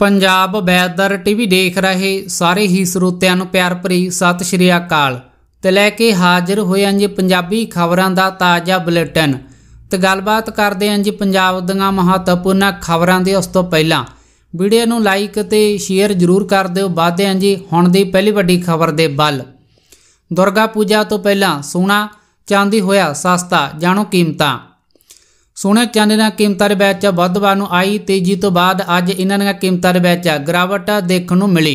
Punjab weather TV ਦੇਖ ਰਹੇ ਸਾਰੇ ਹੀ ਸਰੋਤਿਆਂ ਨੂੰ ਪਿਆਰ ਭਰੀ ਸਤਿ ਸ਼੍ਰੀ ਅਕਾਲ ਤੇ ਲੈ ਕੇ ਹਾਜ਼ਰ ਹੋਏ ਹਾਂ ਜੀ ਪੰਜਾਬੀ ਖਬਰਾਂ ਦਾ ਤਾਜ਼ਾ ਬੁਲੇਟਿਨ ਤੇ ਗੱਲਬਾਤ ਕਰਦੇ ਹਾਂ ਜੀ ਪੰਜਾਬ ਦੀਆਂ ਮਹੱਤਵਪੂਰਨ ਖਬਰਾਂ ਦੇ ਉਸ ਤੋਂ ਪਹਿਲਾਂ ਵੀਡੀਓ ਨੂੰ ਲਾਈਕ ਤੇ ਸ਼ੇਅਰ ਜ਼ਰੂਰ ਕਰ ਦਿਓ ਵਾਧੇ ਹਾਂ ਜੀ ਹੁਣ ਦੀ ਪਹਿਲੀ ਵੱਡੀ ਖਬਰ ਦੇ ਵੱਲ ਦੁਰਗਾ ਪੂਜਾ ਤੋਂ ਪਹਿਲਾਂ ਸੋਨਾ ਚਾਂਦੀ ਹੋਇਆ ਸਸਤਾ ਜਾਣੋ ਕੀਮਤਾਂ ਸੋਨੇ ਚਾਂਦੀ ਦੀਆਂ ਕੀਮਤਾਂ ਦੇ ਵਿੱਚ ਬੁੱਧਵਾਰ ਨੂੰ ਆਈ ਤੇਜ਼ੀ ਤੋਂ ਬਾਅਦ ਅੱਜ ਇਹਨਾਂ ਦੀਆਂ ਕੀਮਤਾਂ ਦੇ ਵਿੱਚ ਗਿਰਾਵਟ ਦੇਖਣ ਨੂੰ ਮਿਲੀ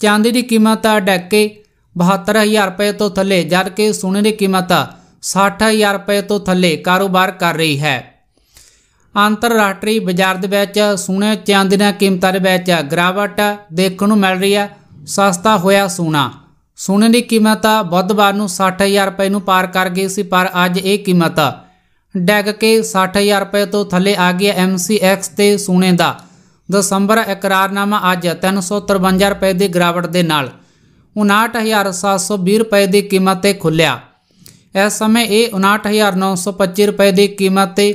ਚਾਂਦੀ ਦੀ ਕੀਮਤ ਡੱਕੇ ਕੇ 72000 ਰੁਪਏ ਤੋਂ ਥੱਲੇ ਜਦ ਕਿ ਸੋਨੇ ਦੀ ਕੀਮਤ 60000 ਰੁਪਏ ਤੋਂ ਥੱਲੇ ਕਾਰੋਬਾਰ ਕਰ ਰਹੀ ਹੈ ਅੰਤਰਰਾਸ਼ਟਰੀ ਬਾਜ਼ਾਰ ਦੇ ਵਿੱਚ ਸੋਨੇ ਚਾਂਦੀ ਦੀਆਂ ਕੀਮਤਾਂ ਦੇ ਵਿੱਚ ਗਿਰਾਵਟ ਦੇਖਣ ਨੂੰ ਮਿਲ ਰਹੀ ਹੈ ਸਸਤਾ ਹੋਇਆ ਸੋਨਾ ਸੋਨੇ ਦੀ ਕੀਮਤ ਬੁੱਧਵਾਰ ਨੂੰ 60000 ਰੁਪਏ ਨੂੰ ਪਾਰ ਕਰ ਗਈ ਸੀ ਪਰ ਅੱਜ ਇਹ ਕੀਮਤ ਡੈਗ ਕੇ 60000 ਰੁਪਏ ਤੋਂ ਥੱਲੇ ਆ ਗਿਆ ਐਮਸੀਐਕਸ ਤੇ ਸੋਨੇ ਦਾ ਦਸੰਬਰ ਇਕਰਾਰਨਾਮਾ ਅੱਜ 353 ਰੁਪਏ ਦੀ ਗਿਰਾਵਟ ਦੇ ਨਾਲ 59720 ਰੁਪਏ ਦੀ ਕੀਮਤ ਤੇ ਖੁੱਲਿਆ ਇਸ ਸਮੇਂ ਇਹ 59925 ਰੁਪਏ ਦੀ ਕੀਮਤ ਤੇ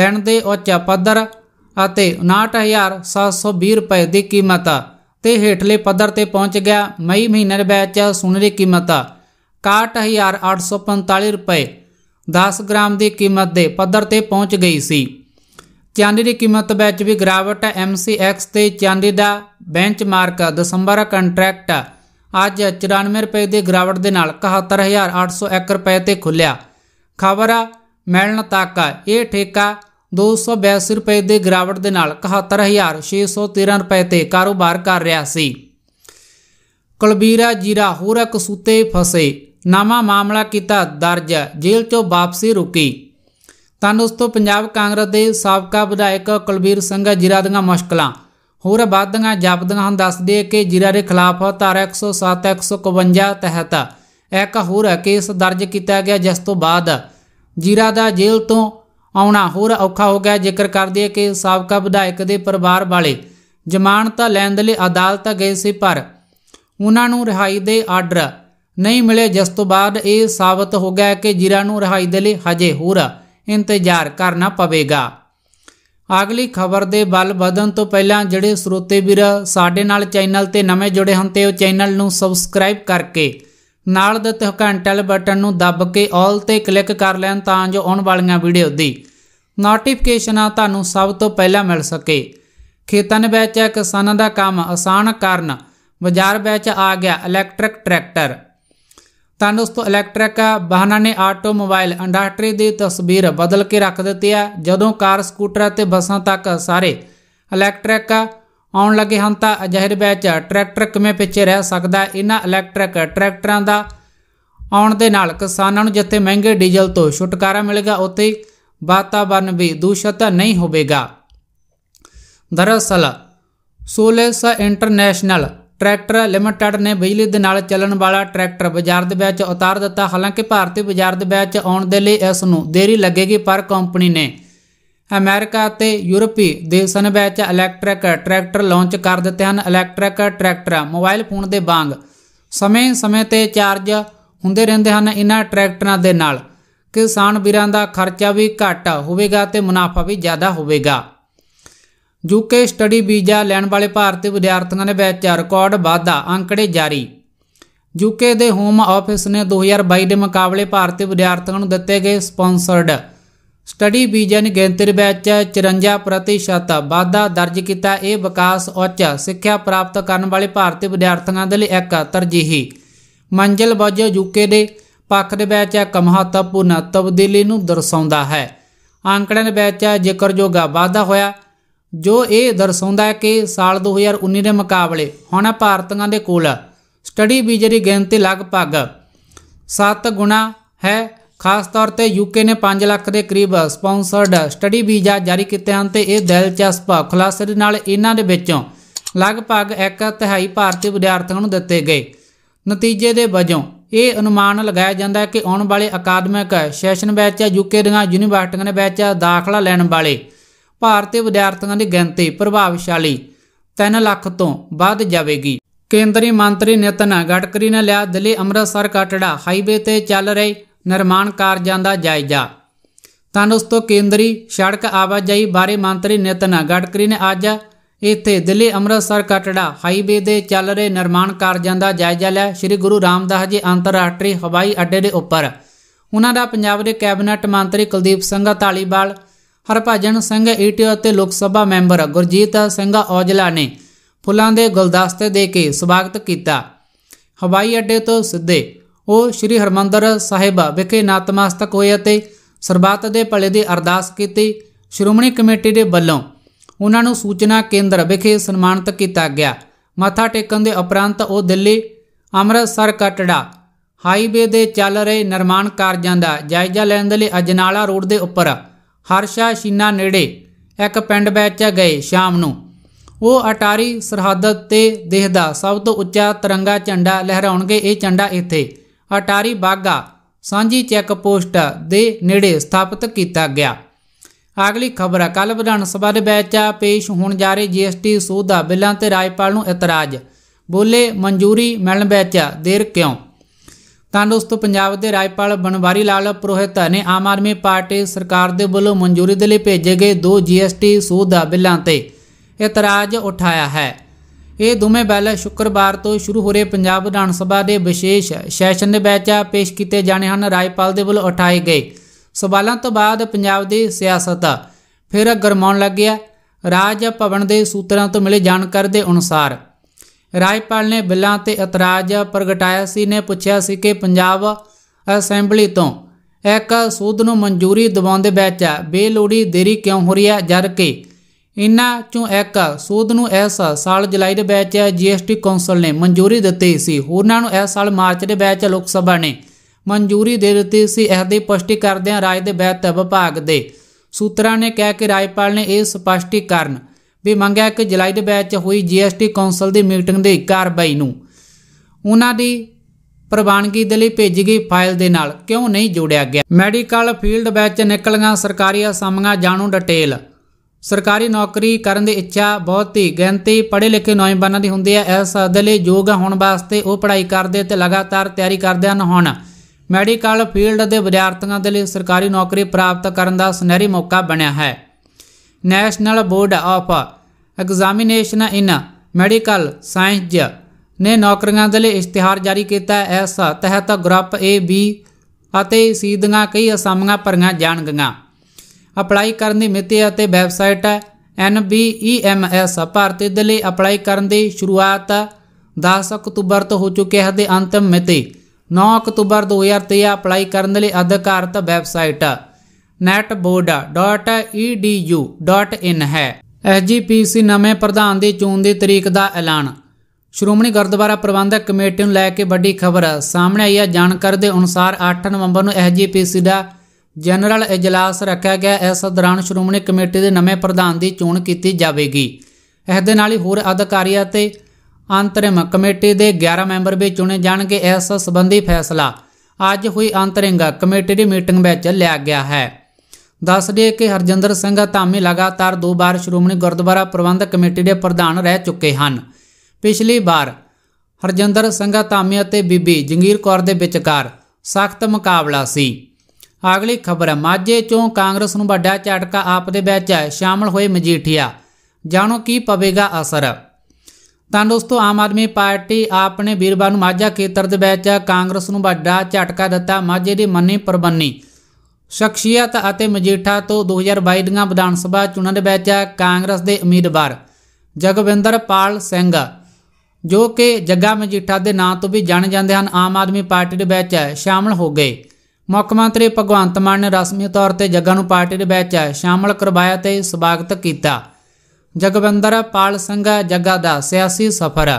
ਦਿਨ ਦੇ ਉੱਚ ਪੱਧਰ ਅਤੇ 59720 ਰੁਪਏ ਦੀ ਕੀਮਤ ਤੇ ਹੇਠਲੇ ਪੱਧਰ ਤੇ ਪਹੁੰਚ ਗਿਆ ਮਈ ਮਹੀਨੇ ਦੇ ਵਿੱਚ ਸੋਨੇ ਦੀ ਕੀਮਤ 61845 ਰੁਪਏ 10 ਗ੍ਰਾਮ ਦੀ ਕੀਮਤ ਦੇ ਪੱਧਰ ਤੇ ਪਹੁੰਚ ਗਈ ਸੀ ਚਾਂਦੀ ਦੀ ਕੀਮਤ ਵਿੱਚ ਵੀ ਗਿਰਾਵਟ MCX ਤੇ ਚਾਂਦੀ ਦਾ ਬੈਂਚਮਾਰਕ ਦਸੰਬਰ ਕੰਟਰੈਕਟ ਅੱਜ 94 ਰੁਪਏ ਦੀ ਗਿਰਾਵਟ ਦੇ ਨਾਲ 71801 ਰੁਪਏ ਤੇ ਖੁੱਲਿਆ ਖਬਰ ਮਿਲਣ ਤੱਕ ਇਹ ਠੇਕਾ 282 ਰੁਪਏ ਦੀ ਗਿਰਾਵਟ ਦੇ ਨਾਲ 71613 ਰੁਪਏ ਤੇ ਕਾਰੋਬਾਰ ਕਰ ਰਿਹਾ ਸੀ ਕੁਲਬੀਰਾ ਜੀਰਾ ਹੋਰ ਇੱਕ ਸੂਤੇ ਫਸੇ ਨਾਮਾ ਮਾਮਲਾ ਕੀਤਾ ਦਰਜ ਜੇਲ੍ਹ ਚੋਂ ਵਾਪਸੀ ਰੁਕੀ ਤਾਂ ਉਸ ਤੋਂ ਪੰਜਾਬ ਕਾਂਗਰਸ ਦੇ ਸਾਬਕਾ ਵਿਧਾਇਕ ਕੁਲਬੀਰ ਸਿੰਘ ਜੀਰਾ ਦੀਆਂ ਮੁਸ਼ਕਲਾਂ ਹੋਰ ਵਾਧੀਆਂ ਜਾਪਦੀਆਂ ਹਨ ਦੱਸਦੇ ਕਿ ਜੀਰਾ ਦੇ ਖਿਲਾਫ ਧਾਰਾ 107 151 ਤਹਿਤ ਇੱਕ ਹੋਰ ਕੇਸ ਦਰਜ ਕੀਤਾ ਗਿਆ ਜਿਸ ਤੋਂ ਬਾਅਦ ਜੀਰਾ ਦਾ ਜੇਲ੍ਹ ਤੋਂ ਆਉਣਾ ਹੋਰ ਔਖਾ ਹੋ ਗਿਆ ਜ਼ਿਕਰ ਕਰਦੇ ਕਿ ਸਾਬਕਾ ਵਿਧਾਇਕ ਦੇ ਪਰਿਵਾਰ ਵਾਲੇ ਜ਼ਮਾਨਤ ਲੈਣ ਦੇ ਲਈ ਅਦਾਲਤ ਗਏ ਸੀ ਪਰ ਉਹਨਾਂ ਨੂੰ ਰਿਹਾਈ ਦੇ ਆਰਡਰ ਨਹੀਂ ਮਿਲੇ ਜਿਸ ਤੋਂ ਬਾਅਦ ਇਹ ਸਾਬਤ ਹੋ ਗਿਆ ਕਿ ਜੀਰਾ ਨੂੰ ਰਹਾਈ ਦੇ ਲਈ ਹਜੇ ਹੋਰ ਇੰਤਜ਼ਾਰ ਕਰਨਾ ਪਵੇਗਾ ਅਗਲੀ ਖਬਰ ਦੇ ਬਲ ਵਧਣ ਤੋਂ ਪਹਿਲਾਂ ਜਿਹੜੇ ਸਰੋਤੇ ਵੀਰ ਸਾਡੇ ਨਾਲ ਚੈਨਲ ਤੇ ਨਵੇਂ ਜੁੜੇ ਹਨ ਤੇ ਉਹ ਚੈਨਲ ਨੂੰ ਸਬਸਕ੍ਰਾਈਬ ਕਰਕੇ ਨਾਲ ਦੇ ਘੰਟੇ ਵਾਲੇ ਬਟਨ ਨੂੰ ਦੱਬ ਕੇ 올 ਤੇ ਕਲਿੱਕ ਕਰ ਲੈਣ ਤਾਂ ਜੋ ਆਉਣ ਵਾਲੀਆਂ ਵੀਡੀਓ ਦੀ ਨੋਟੀਫਿਕੇਸ਼ਨਾਂ ਤੁਹਾਨੂੰ ਸਭ ਤੋਂ ਪਹਿਲਾਂ ਮਿਲ ਸਕੇ ਖੇਤਾਂ ਵਿੱਚ ਕਿਸਾਨਾਂ ਦਾ ਕੰਮ ਆਸਾਨ ਕਰਨ ਬਾਜ਼ਾਰ ਵਿੱਚ ਆ ਗਿਆ ਇਲੈਕਟ੍ਰਿਕ ਟਰੈਕਟਰ ਤਾਂ ਦੋਸਤੋ ਇਲੈਕਟ੍ਰਿਕ ਵਾਹਨਾਂ ਨੇ ਆਟੋਮੋਬਾਈਲ ਇੰਡਸਟਰੀ ਦੀ ਤਸਵੀਰ ਬਦਲ ਕੇ ਰੱਖ ਦਿੱਤੀ ਹੈ ਜਦੋਂ ਕਾਰ ਸਕੂਟਰ ਅਤੇ ਬੱਸਾਂ ਤੱਕ ਸਾਰੇ ਇਲੈਕਟ੍ਰਿਕ ਆਉਣ ਲੱਗੇ ਹਨ ਤਾਂ ਅਜਿਹੇ ਵਿੱਚ ਟਰੈਕਟਰ ਕਿਵੇਂ ਪਿੱਛੇ ਰਹਿ ਸਕਦਾ ਇਹਨਾਂ ਇਲੈਕਟ੍ਰਿਕ ਟਰੈਕਟਰਾਂ ਦਾ ਆਉਣ ਦੇ ਨਾਲ ਕਿਸਾਨਾਂ ਨੂੰ ਜਿੱਥੇ ਮਹਿੰਗੇ ਡੀਜ਼ਲ ਤੋਂ ਛੁਟਕਾਰਾ ਮਿਲੇਗਾ ਉੱਥੇ ਵਾਤਾਵਰਨ ਵੀ ਦੂਸ਼ਿਤ ਨਹੀਂ ਹੋਵੇਗਾ ਦਰਅਸਲ ਸੋਲੇਸ ਇੰਟਰਨੈਸ਼ਨਲ ਟਰੈਕਟਰ ਲਿਮਟਿਡ ਨੇ ਬਿਜਲੀ ਦੇ ਨਾਲ ਚੱਲਣ ਵਾਲਾ ਟਰੈਕਟਰ ਬਾਜ਼ਾਰ ਦੇ ਵਿੱਚ ਉਤਾਰ ਦਿੱਤਾ ਹਾਲਾਂਕਿ ਭਾਰਤੀ ਬਾਜ਼ਾਰ ਦੇ ਵਿੱਚ ਆਉਣ ਦੇ ਲਈ ਇਸ ਨੂੰ ਦੇਰੀ ਲੱਗੇਗੀ ਪਰ ਕੰਪਨੀ ਨੇ ਅਮਰੀਕਾ ਅਤੇ ਯੂਰਪੀ ਦੇਸ਼ਾਂ ਵਿੱਚ ਇਲੈਕਟ੍ਰਿਕ ਟਰੈਕਟਰ ਲਾਂਚ ਕਰ ਦਿੱਤੇ ਹਨ ਇਲੈਕਟ੍ਰਿਕ ਟਰੈਕਟਰ ਮੋਬਾਈਲ ਫੋਨ ਦੇ ਵਾਂਗ ਸਮੇਂ-ਸਮੇਂ ਤੇ ਚਾਰਜ ਹੁੰਦੇ ਰਹਿੰਦੇ ਹਨ ਇਹਨਾਂ ਟਰੈਕਟਰਾਂ ਦੇ ਨਾਲ ਕਿਸਾਨ ਵੀਰਾਂ ਦਾ ਖਰਚਾ ਵੀ ਘੱਟ ਹੋਵੇਗਾ ਤੇ ਮੁਨਾਫਾ ਵੀ ਜ਼ਿਆਦਾ ਹੋਵੇਗਾ ਯੂਕੇ ਸਟੱਡੀ ਵੀਜ਼ਾ ਲੈਣ ਵਾਲੇ ਭਾਰਤੀ ਵਿਦਿਆਰਥੀਆਂ ਦੇ ਵਿੱਚ ਰਿਕਾਰਡ ਵਾਧਾ ਅੰਕੜੇ ਜਾਰੀ ਯੂਕੇ ਦੇ ਹੋਮ ਆਫਿਸ ਨੇ 2022 ਦੇ ਮੁਕਾਬਲੇ ਭਾਰਤੀ ਵਿਦਿਆਰਥੀਆਂ ਨੂੰ ਦਿੱਤੇ ਗਏ ਸਪਾਂਸਰਡ ਸਟੱਡੀ ਵੀਜ਼ਾ ਦੀ ਗਿਣਤੀ ਵਿੱਚ 54% ਵਾਧਾ ਦਰਜ ਕੀਤਾ ਇਹ ਵਿਕਾਸ ਉੱਚ ਸਿੱਖਿਆ ਪ੍ਰਾਪਤ ਕਰਨ ਵਾਲੇ ਭਾਰਤੀ ਵਿਦਿਆਰਥੀਆਂ ਦੇ ਲਈ ਇੱਕ ਤਰਜੀਹੀ ਮੰਜ਼ਲ ਵਜੋਂ ਯੂਕੇ ਦੇ ਪੱਖ ਦੇ ਵਿੱਚ ਇੱਕ ਮਹੱਤਵਪੂਰਨ ਤਬਦੀਲੀ ਨੂੰ ਦਰਸਾਉਂਦਾ ਹੈ ਅੰਕੜਿਆਂ ਦੇ ਵਿੱਚ ਜ਼ਿਕਰਯੋਗ ਵਾਧਾ ਹੋਇਆ ਜੋ ਇਹ ਦਰਸਾਉਂਦਾ ਹੈ ਕਿ ਸਾਲ 2019 ਦੇ ਮੁਕਾਬਲੇ ਹੁਣ ਭਾਰਤੀਆਂ ਦੇ ਕੋਲ ਸਟੱਡੀ ਵੀਜ਼ੇ ਦੀ ਗਿਣਤੀ ਲਗਭਗ 7 ਗੁਣਾ ਹੈ ਖਾਸ ਤੌਰ ਤੇ ਯੂਕੇ ਨੇ 5 ਲੱਖ ਦੇ ਕਰੀਬ ਸਪਾਂਸਰਡ ਸਟੱਡੀ ਵੀਜ਼ਾ ਜਾਰੀ ਕੀਤੇ ਹਨ ਤੇ ਇਹ ਦਿਲਚਸਪ ਖੁਲਾਸੇ ਦੇ ਨਾਲ ਇਹਨਾਂ ਦੇ ਵਿੱਚੋਂ ਲਗਭਗ 1 ਤਿਹਾਈ ਭਾਰਤੀ ਵਿਦਿਆਰਥੀਆਂ ਨੂੰ ਦਿੱਤੇ ਗਏ ਨਤੀਜੇ ਦੇ ਵਜੋਂ ਇਹ ਅਨੁਮਾਨ ਲਗਾਇਆ ਜਾਂਦਾ ਹੈ ਕਿ ਆਉਣ ਵਾਲੇ ਅਕਾਦਮਿਕ ਸੈਸ਼ਨ ਵਿੱਚ ਯੂਕੇ ਦੀਆਂ ਯੂਨੀਵਰਸਿਟੀਆਂ ਦੇ ਵਿੱਚ ਦਾਖਲਾ ਲੈਣ ਵਾਲੇ ਭਾਰਤੀ ਵਿਦਿਆਰਥੀਆਂ ਦੀ ਗਿਣਤੀ ਪ੍ਰਭਾਵਸ਼ਾਲੀ 3 ਲੱਖ ਤੋਂ ਵੱਧ ਜਾਵੇਗੀ ਕੇਂਦਰੀ ਮੰਤਰੀ ਨਿਤਨ ਗਡਕਰੀ ਨੇ ਲਿਆ ਦਿੱਲੀ ਅੰਮ੍ਰਿਤਸਰ ਕਟੜਾ ਹਾਈਵੇ ਤੇ ਚੱਲ ਰਹੇ ਨਿਰਮਾਣ ਕਾਰਜਾਂ ਦਾ ਜਾਇਜ਼ਾ ਤਾਂ ਦੋਸਤੋ ਕੇਂਦਰੀ ਸੜਕ ਆਵਾਜਾਈ ਬਾਰੇ ਮੰਤਰੀ ਨਿਤਨ ਗਡਕਰੀ ਨੇ ਅੱਜ ਇੱਥੇ ਦਿੱਲੀ ਅੰਮ੍ਰਿਤਸਰ ਕਟੜਾ ਹਾਈਵੇ ਦੇ ਚੱਲ ਰਹੇ ਨਿਰਮਾਣ ਕਾਰਜਾਂ ਦਾ ਜਾਇਜ਼ਾ ਲਿਆ ਸ੍ਰੀ ਗੁਰੂ ਰਾਮਦਾਸ ਜੀ ਅੰਤਰਰਾਸ਼ਟਰੀ ਹਵਾਈ ਅੱਡੇ ਦੇ ਉੱਪਰ ਉਹਨਾਂ ਦਾ ਪੰਜਾਬ ਦੇ ਕੈਬਨਿਟ ਮੰਤਰੀ ਕੁਲਦੀਪ ਸਿੰਘ ਧਾਲੀਵਾਲ ਹਰਭਜਨ ਸਿੰਘ ਈਟੀਓ ਅਤੇ ਲੋਕ ਸਭਾ ਮੈਂਬਰ ਗੁਰਜੀਤ ਸਿੰਘ ਔਜਲਾ ਨੇ ਫੁੱਲਾਂ ਦੇ ਗੁਲਦਸਤੇ ਦੇ ਕੇ ਸਵਾਗਤ ਕੀਤਾ ਹਵਾਈ ਅੱਡੇ ਤੋਂ ਸਿੱਧੇ ਉਹ ਸ੍ਰੀ ਹਰਮੰਦਰ ਸਾਹਿਬ ਵਿਖੇ ਨਤਮਸਤਕ ਹੋਏ ਅਤੇ ਸਰਬੱਤ ਦੇ ਭਲੇ ਦੀ ਅਰਦਾਸ ਕੀਤੀ ਸ਼੍ਰੋਮਣੀ ਕਮੇਟੀ ਦੇ ਵੱਲੋਂ ਉਹਨਾਂ ਨੂੰ ਸੂਚਨਾ ਕੇਂਦਰ ਵਿਖੇ ਸਨਮਾਨਿਤ ਕੀਤਾ ਗਿਆ ਮੱਥਾ ਟੇਕਣ ਦੇ ਉਪਰੰਤ ਉਹ ਦਿੱਲੀ ਅੰਮ੍ਰਿਤਸਰ ਕਟੜਾ ਹਾਈਵੇ ਦੇ ਚੱਲ ਰਹੇ ਨਿਰਮਾਣ ਕਾਰਜਾਂ ਦਾ ਜਾਇਜ਼ਾ ਲੈਣ ਦੇ ਲਈ ਅਜਨਾਲਾ ਰੋਡ ਦੇ ਉੱਪਰ ਹਰਸ਼ਾ ਸ਼ੀਨਾ ਨੇੜੇ ਇੱਕ ਪਿੰਡ ਵਿੱਚ ਗਏ ਸ਼ਾਮ ਨੂੰ ਉਹ ਅਟਾਰੀ ਸਰਹੱਦ ਤੇ ਦੇਖਦਾ ਸਭ ਤੋਂ ਉੱਚਾ ਤਿਰੰਗਾ ਝੰਡਾ ਲਹਿਰਾਉਣਗੇ ਇਹ ਝੰਡਾ ਇੱਥੇ ਅਟਾਰੀ ਬਾਗਾ ਸਾਂਝੀ ਚੈੱਕ ਪੋਸਟ ਦੇ ਨੇੜੇ ਸਥਾਪਿਤ ਕੀਤਾ ਗਿਆ ਅਗਲੀ ਖਬਰ ਹੈ ਕੱਲ ਵਿਧਾਨ ਸਭਾ ਦੇ ਵਿੱਚ ਪੇਸ਼ ਹੋਣ ਜਾ ਰਹੇ ਜੀਐਸਟੀ ਸੋਧਾ ਬਿੱਲਾਂ ਤੇ ਰਾਜਪਾਲ ਨੂੰ ਇਤਰਾਜ਼ ਬੋਲੇ ਮਨਜ਼ੂਰੀ ਮਿਲਣ ਵਿੱਚ ਦੇਰ ਕਿਉਂ ਤਾਂ ਦੋਸਤੋ ਪੰਜਾਬ ਦੇ ਰਾਜਪਾਲ ਬਨਵਾਰੀ ਲਾਲ ਪ੍ਰੋਹਿਤ ਨੇ ਆਮ ਆਦਮੀ ਪਾਰਟੀ ਸਰਕਾਰ ਦੇ ਵੱਲੋਂ ਮਨਜ਼ੂਰੀ ਦੇ ਲਈ ਭੇਜੇ ਗਏ ਦੋ ਜੀਐਸਟੀ ਸੋਧਾ ਬਿੱਲਾਂ ਤੇ ਇਤਰਾਜ਼ ਉਠਾਇਆ ਹੈ ਇਹ ਦੋਵੇਂ ਬਿੱਲ ਸ਼ੁੱਕਰਵਾਰ ਤੋਂ ਸ਼ੁਰੂ ਹੋ ਰਹੇ ਪੰਜਾਬ ਵਿਧਾਨ ਸਭਾ ਦੇ ਵਿਸ਼ੇਸ਼ ਸੈਸ਼ਨ ਦੇ ਵਿੱਚ ਪੇਸ਼ ਕੀਤੇ ਜਾਣੇ ਹਨ ਰਾਜਪਾਲ ਦੇ ਵੱਲੋਂ ਉਠਾਏ ਗਏ ਸਵਾਲਾਂ ਤੋਂ ਬਾਅਦ ਪੰਜਾਬ ਦੀ ਸਿਆਸਤ ਫਿਰ ਗਰਮਾਉਣ ਗਿਆ ਰਾਜ ਭਵਨ ਦੇ ਸੂਤਰਾਂ ਤੋਂ ਮਿਲੇ ਜਾਣਕਾਰੀ ਦੇ ਅਨੁਸਾਰ ਰਾਜਪਾਲ ਨੇ ਬਿੱਲਾਂ ਤੇ ਇਤਰਾਜ਼ ਪ੍ਰਗਟਾਇਆ ਸੀ ਨੇ ਪੁੱਛਿਆ ਸੀ ਕਿ ਪੰਜਾਬ ਅਸੈਂਬਲੀ ਤੋਂ ਇੱਕ ਸੂਦ ਨੂੰ ਮਨਜ਼ੂਰੀ ਦਿਵਾਉਂਦੇ ਵਿੱਚ ਬੇਲੋੜੀ ਦੇਰੀ ਕਿਉਂ ਹੋ ਰਹੀ ਹੈ ਜਦ ਕਿ ਇਨ੍ਹਾਂ ਚੋਂ ਇੱਕ ਸੂਦ ਨੂੰ ਇਸ ਸਾਲ ਜੁਲਾਈ ਦੇ ਵਿੱਚ ਜੀਐਸਟੀ ਕੌਂਸਲ ਨੇ ਮਨਜ਼ੂਰੀ ਦਿੱਤੀ ਸੀ ਹੋਰਨਾਂ ਨੂੰ ਇਸ ਸਾਲ ਮਾਰਚ ਦੇ ਵਿੱਚ ਲੋਕ ਸਭਾ ਨੇ ਮਨਜ਼ੂਰੀ ਦੇ ਦਿੱਤੀ ਸੀ ਇਸ ਦੀ ਪੁਸ਼ਟੀ ਕਰਦਿਆਂ ਰਾਜ ਦੇ ਵਿੱਤ ਵਿਭਾਗ ਦੇ ਸੂਤਰਾਂ ਨੇ ਕਿਹਾ ਕਿ ਰਾਜਪਾਲ ਨੇ ਇਹ ਸਪਸ਼ਟੀਕਰਨ ਵੀ ਮੰਗਿਆ ਕਿ ਜੁਲਾਈ ਦੇ ਵਿੱਚ ਹੋਈ ਜੀਐਸਟੀ ਕੌਂਸਲ ਦੀ ਮੀਟਿੰਗ ਦੀ ਕਾਰਵਾਈ ਨੂੰ ਉਹਨਾਂ ਦੀ ਪ੍ਰਵਾਨਗੀ ਦੇ ਲਈ ਭੇਜੀ ਗਈ ਫਾਈਲ ਦੇ ਨਾਲ ਕਿਉਂ ਨਹੀਂ ਜੋੜਿਆ ਗਿਆ ਮੈਡੀਕਲ ਫੀਲਡ ਵਿੱਚ ਨਿਕਲੀਆਂ ਸਰਕਾਰੀ ਅਸਾਮੀਆਂ ਜਾਣੋ ਡਿਟੇਲ ਸਰਕਾਰੀ ਨੌਕਰੀ ਕਰਨ ਦੀ ਇੱਛਾ ਬਹੁਤ ਹੀ ਗਿਣਤੀ ਪੜ੍ਹੇ ਲਿਖੇ ਨੌਜਵਾਨਾਂ ਦੀ ਹੁੰਦੀ ਹੈ ਇਸ ਦੇ ਲਈ ਯੋਗ ਹੋਣ ਵਾਸਤੇ ਉਹ ਪੜ੍ਹਾਈ ਕਰਦੇ ਤੇ ਲਗਾਤਾਰ ਤਿਆਰੀ ਕਰਦੇ ਹਨ ਹੁਣ ਮੈਡੀਕਲ ਫੀਲਡ ਦੇ ਵਿਦਿਆਰਥੀਆਂ ਦੇ ਲਈ ਸਰਕਾਰੀ ਨੌਕਰੀ ਪ੍ਰਾਪਤ ਕਰਨ ਦਾ ਸੁਨਹਿਰੀ ਮੌਕਾ ਬਣਿਆ ਹੈ national board of examination in medical science ਨੇ ਨੌਕਰੀਆਂ ਦੇ ਲਈ ਇਸ਼ਤਿਹਾਰ ਜਾਰੀ ਕੀਤਾ ਹੈ ਇਸ ਤਹਿਤ ਗਰੁੱਪ A B ਅਤੇ C ਦੀਆਂ ਕਈ ਅਸਾਮੀਆਂ ਭਰੀਆਂ ਜਾਣਗੀਆਂ ਅਪਲਾਈ ਕਰਨ ਦੀ ਮਿਤੀ ਅਤੇ ਵੈਬਸਾਈਟ NBEMS ਭਾਰਤੀ ਦੇ ਲਈ ਅਪਲਾਈ ਕਰਨ ਦੀ ਸ਼ੁਰੂਆਤ 10 ਅਕਤੂਬਰ ਤੋਂ ਹੋ ਚੁੱਕੀ ਹੈ ਦੇ ਅੰਤਮ ਮਿਤੀ 9 ਅਕਤੂਬਰ 2023 ਅਪਲਾਈ ਕਰਨ ਲਈ ਅਧਿਕਾਰਤ ਵੈਬਸਾਈਟ netboard.edu.in ਹੈ ਐਸਜੀਪੀਸੀ ਨਵੇਂ ਪ੍ਰਧਾਨ ਦੀ ਚੋਣ ਦੀ ਤਰੀਕ ਦਾ ਐਲਾਨ ਸ਼੍ਰੋਮਣੀ ਗੁਰਦੁਆਰਾ ਪ੍ਰਬੰਧਕ ਕਮੇਟੀ ਨੂੰ ਲੈ ਕੇ ਵੱਡੀ ਖਬਰ ਸਾਹਮਣੇ ਆਈ ਹੈ ਜਾਣਕਾਰੀ ਦੇ ਅਨੁਸਾਰ 8 ਨਵੰਬਰ ਨੂੰ ਐਸਜੀਪੀਸੀ ਦਾ ਜਨਰਲ اجلاس ਰੱਖਿਆ ਗਿਆ ਇਸ ਦੌਰਾਨ ਸ਼੍ਰੋਮਣੀ ਕਮੇਟੀ ਦੇ ਨਵੇਂ ਪ੍ਰਧਾਨ ਦੀ ਚੋਣ ਕੀਤੀ ਜਾਵੇਗੀ ਇਸ ਦੇ ਨਾਲ ਹੀ ਹੋਰ ਅਧਿਕਾਰੀਆਂ ਤੇ ਅੰਤਰਿਮ ਕਮੇਟੀ ਦੇ 11 ਮੈਂਬਰ ਵੀ ਚੁਣੇ ਜਾਣਗੇ ਇਸ ਸੰਬੰਧੀ ਫੈਸਲਾ ਅੱਜ ਹੋਈ ਅੰਤਰਿੰਗ ਕਮੇਟੀ ਦੀ ਮੀਟਿੰਗ ਵਿੱਚ ਲਿਆ ਗਿਆ ਹੈ ਦੱਸ ਦੇ ਕਿ ਹਰਜਿੰਦਰ ਸਿੰਘ ਧਾਮੀ ਲਗਾਤਾਰ ਦੋ ਵਾਰ ਸ਼੍ਰੋਮਣੀ ਗੁਰਦੁਆਰਾ ਪ੍ਰਬੰਧਕ ਕਮੇਟੀ ਦੇ ਪ੍ਰਧਾਨ ਰਹਿ ਚੁੱਕੇ ਹਨ ਪਿਛਲੀ ਵਾਰ ਹਰਜਿੰਦਰ ਸਿੰਘ ਧਾਮੀ ਅਤੇ ਬੀਬੀ ਜੰਗੀਰ ਕੌਰ ਦੇ ਵਿਚਕਾਰ ਸਖਤ ਮੁਕਾਬਲਾ ਸੀ ਅਗਲੀ ਖਬਰ ਮਾਝੇ ਚੋਂ ਕਾਂਗਰਸ ਨੂੰ ਵੱਡਾ ਝਟਕਾ ਆਪ ਦੇ ਵਿੱਚ ਸ਼ਾਮਲ ਹੋਏ ਮਜੀਠੀਆ ਜਾਣੋ ਕੀ ਪਵੇਗਾ ਅਸਰ ਤਾਂ ਦੋਸਤੋ ਆਮ ਆਦਮੀ ਪਾਰਟੀ ਆਪ ਨੇ ਵੀਰਵਾਰ ਨੂੰ ਮਾਝਾ ਖੇਤਰ ਦੇ ਵਿੱਚ ਕਾਂਗਰਸ ਨੂੰ ਵੱਡਾ ਝਟਕਾ ਦਿੱਤਾ ਮਾਝੇ ਦੀ ਮੰਨੀ ਪਰਬੰਨੀ ਸ਼ਖਸੀਅਤ ਅਤੇ ਮਜੀਠਾ ਤੋਂ 2022 ਦੀਆਂ ਵਿਧਾਨ ਸਭਾ ਚੋਣਾਂ ਦੇ ਵਿੱਚ ਕਾਂਗਰਸ ਦੇ ਉਮੀਦਵਾਰ ਜਗਵਿੰਦਰ ਪਾਲ ਸਿੰਘ ਜੋ ਕਿ ਜੱਗਾ ਮਜੀਠਾ ਦੇ ਨਾਂ ਤੋਂ ਵੀ ਜਾਣੇ ਜਾਂਦੇ ਹਨ ਆਮ ਆਦਮੀ ਪਾਰਟੀ ਦੇ ਵਿੱਚ ਸ਼ਾਮਲ ਹੋ ਗਏ ਮੁੱਖ ਮੰਤਰੀ ਭਗਵੰਤ ਮਾਨ ਨੇ ਰਸਮੀ ਤੌਰ ਤੇ ਜੱਗਾ ਨੂੰ ਪਾਰਟੀ ਦੇ ਵਿੱਚ ਸ਼ਾਮਲ ਕਰਵਾਇਆ ਤੇ ਸਵਾਗਤ ਕੀਤਾ ਜਗਵਿੰਦਰ ਪਾਲ ਸਿੰਘ ਜੱਗਾ ਦਾ ਸਿਆਸੀ ਸਫ਼ਰ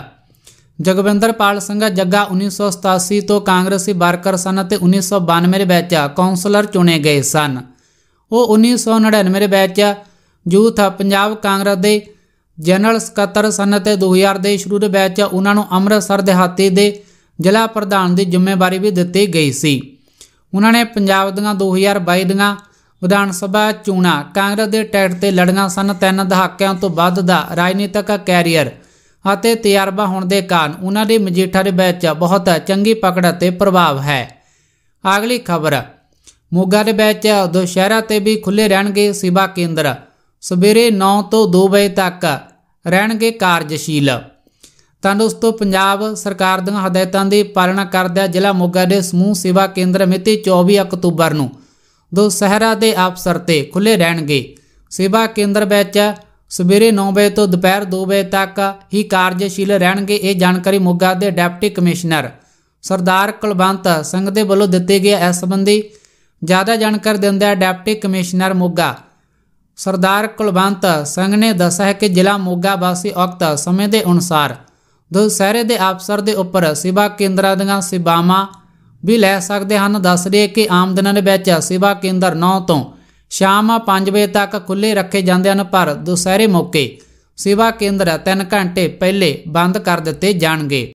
ਜਗਵਿੰਦਰਪਾਲ ਸਿੰਘ ਜੱਗਾ 1987 ਤੋਂ ਕਾਂਗਰਸੀ ਵਰਕਰ ਸਨ ਅਤੇ 1992 ਦੇ ਵਿੱਚ ਕਾਉਂਸਲਰ ਚੁਣੇ ਗਏ ਸਨ ਉਹ 1999 ਦੇ ਵਿੱਚ ਯੂਥ ਪੰਜਾਬ ਕਾਂਗਰਸ ਦੇ ਜਨਰਲ ਸਕੱਤਰ ਸਨ ਅਤੇ 2000 ਦੇ ਸ਼ੁਰੂ ਦੇ ਵਿੱਚ ਉਹਨਾਂ ਨੂੰ ਅੰਮ੍ਰਿਤਸਰ ਦਿਹਾਤੀ ਦੇ ਜ਼ਿਲ੍ਹਾ ਪ੍ਰਧਾਨ ਦੀ ਜ਼ਿੰਮੇਵਾਰੀ ਵੀ ਦਿੱਤੀ ਗਈ ਸੀ ਉਹਨਾਂ ਨੇ ਪੰਜਾਬ ਦੀਆਂ 2022 ਦੀਆਂ ਵਿਧਾਨ ਸਭਾ ਚੋਣਾਂ ਕਾਂਗਰਸ ਦੇ ਟਿਕਟ ਤੇ ਲੜਨਾ ਸਨ ਤਿੰਨ ਦਹਾਕਿਆਂ ਤੋਂ ਵੱਧ ਦਾ ਰਾਜਨੀਤਿਕ ਕੈਰੀਅਰ ਅਤੇ ਤਜਰਬਾ ਹੋਣ ਦੇ ਕਾਰਨ ਉਹਨਾਂ ਦੇ ਮਜੀਠਾ ਦੇ ਵਿੱਚ ਬਹੁਤ ਚੰਗੀ ਪਕੜ ਅਤੇ ਪ੍ਰਭਾਵ ਹੈ ਅਗਲੀ ਖਬਰ ਮੋਗਾ ਦੇ ਵਿੱਚ ਦੁਸ਼ਹਿਰਾ ਤੇ ਵੀ ਖੁੱਲੇ ਰਹਿਣਗੇ ਸੇਵਾ ਕੇਂਦਰ ਸਵੇਰੇ 9 ਤੋਂ 2 ਵਜੇ ਤੱਕ ਰਹਿਣਗੇ ਕਾਰਜਸ਼ੀਲ ਤਾਂ ਦੋਸਤੋ ਪੰਜਾਬ ਸਰਕਾਰ ਦੀਆਂ ਹਦਾਇਤਾਂ ਦੀ ਪਾਲਣਾ ਕਰਦਿਆਂ ਜ਼ਿਲ੍ਹਾ ਮੋਗਾ ਦੇ ਸਮੂਹ ਸੇਵਾ ਕੇਂਦਰ ਮਿਤੀ 24 ਅਕਤੂਬਰ ਨੂੰ ਦੁਸਹਿਰਾ ਦੇ ਅਵਸਰ ਤੇ ਖੁੱਲੇ ਰਹਿਣਗੇ ਸੇਵਾ ਕੇਂਦਰ ਵਿੱਚ ਸਵੇਰੇ 9 ਵਜੇ ਤੋਂ ਦੁਪਹਿਰ 2 ਵਜੇ ਤੱਕ ਹੀ ਕਾਰਜਸ਼ੀਲ ਰਹਿਣਗੇ ਇਹ ਜਾਣਕਾਰੀ ਮੋਗਾ ਦੇ ਡਿਪਟੀ ਕਮਿਸ਼ਨਰ ਸਰਦਾਰ ਕੁਲਵੰਤ ਸਿੰਘ ਦੇ ਵੱਲੋਂ ਦਿੱਤੇ ਗਏ ਇਸ ਸੰਬੰਧੀ ਜ਼ਿਆਦਾ ਜਾਣਕਾਰੀ ਦਿੰਦਾ ਹੈ ਡਿਪਟੀ ਕਮਿਸ਼ਨਰ ਮੋਗਾ ਸਰਦਾਰ ਕੁਲਵੰਤ ਸਿੰਘ ਨੇ ਦੱਸਿਆ ਕਿ ਜ਼ਿਲ੍ਹਾ ਮੋਗਾ ਵਾਸੀ ਔਕਤ ਸਮੇਂ ਦੇ ਅਨੁਸਾਰ ਦੁਸਹਿਰੇ ਦੇ ਅਫਸਰ ਦੇ ਉੱਪਰ ਸੇਵਾ ਕੇਂਦਰਾਂ ਦੀਆਂ ਸੇਵਾਵਾਂ ਵੀ ਲੈ ਸਕਦੇ ਹਨ ਦੱਸ ਰਿਹਾ ਕਿ ਆਮਦਨਾਂ ਦੇ ਵਿੱਚ ਸੇਵਾ ਕੇਂਦਰ 9 ਤੋਂ ਸ਼ਾਮ 5 ਵਜੇ ਤੱਕ ਖੁੱਲੇ ਰੱਖੇ ਜਾਂਦੇ ਹਨ ਪਰ ਦੁਸਹਿਰੇ ਮੌਕੇ ਸੇਵਾ ਕੇਂਦਰ 3 ਘੰਟੇ ਪਹਿਲੇ ਬੰਦ ਕਰ ਦਿੱਤੇ ਜਾਣਗੇ